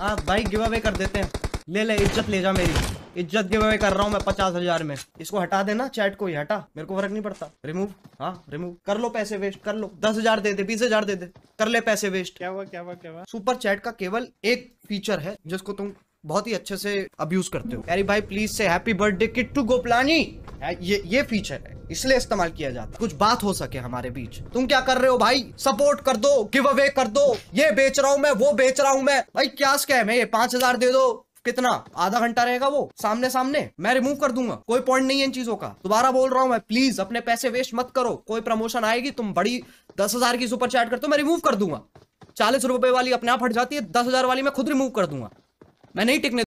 हाँ भाई give away कर देते हैं ले ले इज्जत ले जा मेरी इज्जत गिव अवे कर रहा हूँ मैं पचास हजार में इसको हटा देना चैट को ही हटा मेरे को फर्क नहीं पड़ता रिमूव हाँ रिमूव कर लो पैसे वेस्ट कर लो दस हजार दे दे बीस हजार दे दे कर ले पैसे वेस्ट क्या हुआ क्या हुआ क्या हुआ सुपर चैट का केवल एक फीचर है जिसको तुम बहुत ही अच्छे से अब्यूज करते हो अरे भाई प्लीज से happy birthday kit to Gopalani ये ये फीचर है इसलिए इस्तेमाल किया जाता है कुछ बात हो सके हमारे बीच तुम क्या कर रहे हो भाई सपोर्ट कर दो गिव अवे कर दो ये बेच रहा हूँ मैं वो बेच रहा हूँ मैं भाई क्या स्कैम है ये पांच हजार दे दो कितना आधा घंटा रहेगा वो सामने सामने मैं रिमूव कर दूंगा कोई पॉइंट नहीं है इन चीजों का दोबारा बोल रहा हूँ मैं प्लीज अपने पैसे वेस्ट मत करो कोई प्रमोशन आएगी तुम बड़ी दस हजार की सुपर चैट करते हो मैं रिमूव कर दूंगा चालीस रुपए वाली अपने आप हट जाती है दस हजार वाली मैं खुद रिमूव कर दूंगा मैं नहीं टिकने